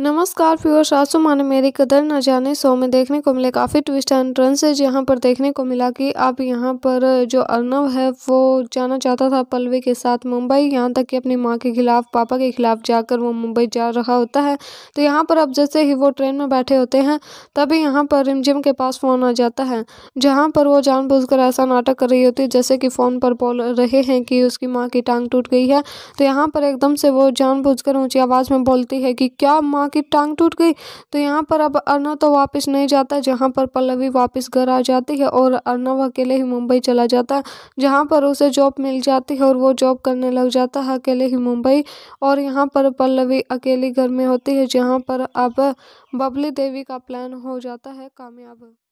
नमस्कार प्योर सासू मान मेरी कदर न जाने सो में देखने को मिले काफ़ी ट्विस्ट एंड टर्न पर देखने को मिला कि अब यहाँ पर जो अर्नव है वो जाना चाहता था पलवी के साथ मुंबई यहाँ तक कि अपनी माँ के खिलाफ पापा के खिलाफ जाकर वो मुंबई जा रहा होता है तो यहाँ पर अब जैसे ही वो ट्रेन में बैठे होते हैं तभी यहाँ पर रिमझिम के पास फ़ोन आ जाता है जहाँ पर वो जान ऐसा नाटक कर रही होती है जैसे कि फ़ोन पर बोल रहे हैं कि उसकी माँ की टांग टूट गई है तो यहाँ पर एकदम से वो जान ऊँची आवाज़ में बोलती है कि क्या माँ वहाँ की टांग टूट गई तो यहाँ पर अब अर्णव तो वापस नहीं जाता जहाँ पर पल्लवी वापस घर आ जाती है और अर्णव अकेले ही मुंबई चला जाता है जहाँ पर उसे जॉब मिल जाती है और वो जॉब करने लग जाता है अकेले ही मुंबई और यहाँ पर पल्लवी अकेली घर में होती है जहाँ पर अब बबली देवी का प्लान हो जाता है कामयाब